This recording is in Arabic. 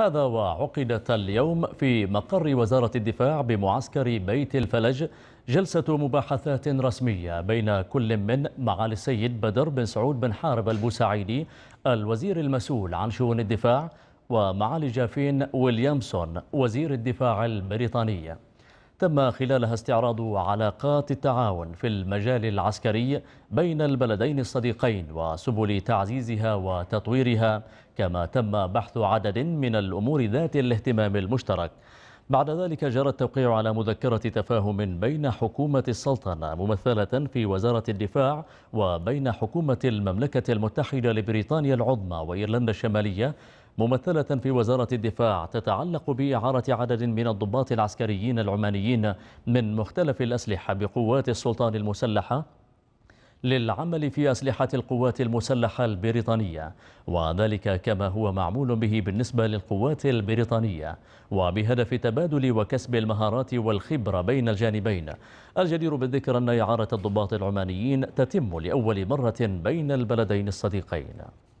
هذا وعقدت اليوم في مقر وزارة الدفاع بمعسكر بيت الفلج جلسة مباحثات رسمية بين كل من معالي السيد بدر بن سعود بن حارب البوسعيدي الوزير المسؤول عن شؤون الدفاع ومعالي جافين ويليامسون وزير الدفاع البريطانية تم خلالها استعراض علاقات التعاون في المجال العسكري بين البلدين الصديقين وسبل تعزيزها وتطويرها كما تم بحث عدد من الأمور ذات الاهتمام المشترك بعد ذلك جرى التوقيع على مذكرة تفاهم بين حكومة السلطنة ممثلة في وزارة الدفاع وبين حكومة المملكة المتحدة لبريطانيا العظمى وإيرلندا الشمالية ممثلة في وزارة الدفاع تتعلق بإعارة عدد من الضباط العسكريين العمانيين من مختلف الأسلحة بقوات السلطان المسلحة للعمل في أسلحة القوات المسلحة البريطانية وذلك كما هو معمول به بالنسبة للقوات البريطانية وبهدف تبادل وكسب المهارات والخبرة بين الجانبين الجدير بالذكر أن إعارة الضباط العمانيين تتم لأول مرة بين البلدين الصديقين